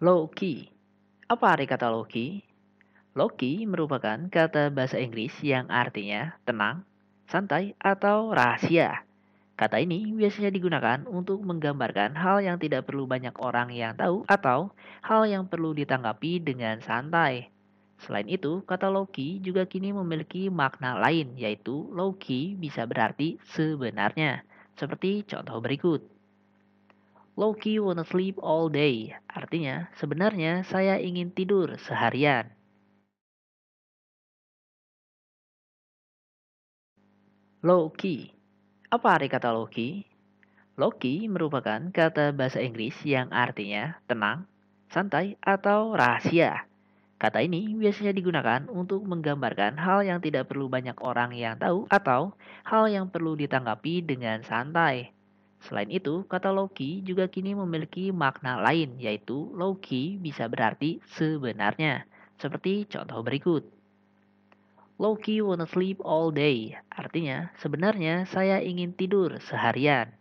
Loki. Apa arti kata Loki? Loki merupakan kata bahasa Inggris yang artinya tenang, santai, atau rahasia. Kata ini biasanya digunakan untuk menggambarkan hal yang tidak perlu banyak orang yang tahu atau hal yang perlu ditanggapi dengan santai. Selain itu, kata Loki juga kini memiliki makna lain, yaitu Loki bisa berarti sebenarnya, seperti contoh berikut. Loki wanna sleep all day. Artinya, sebenarnya saya ingin tidur seharian. Loki. Apa arti kata Loki? Loki merupakan kata bahasa Inggris yang artinya tenang, santai, atau rahasia. Kata ini biasanya digunakan untuk menggambarkan hal yang tidak perlu banyak orang yang tahu atau hal yang perlu ditanggapi dengan santai. Selain itu, kata Loki juga kini memiliki makna lain, yaitu Loki bisa berarti sebenarnya, seperti contoh berikut. Loki wanna sleep all day, artinya sebenarnya saya ingin tidur seharian.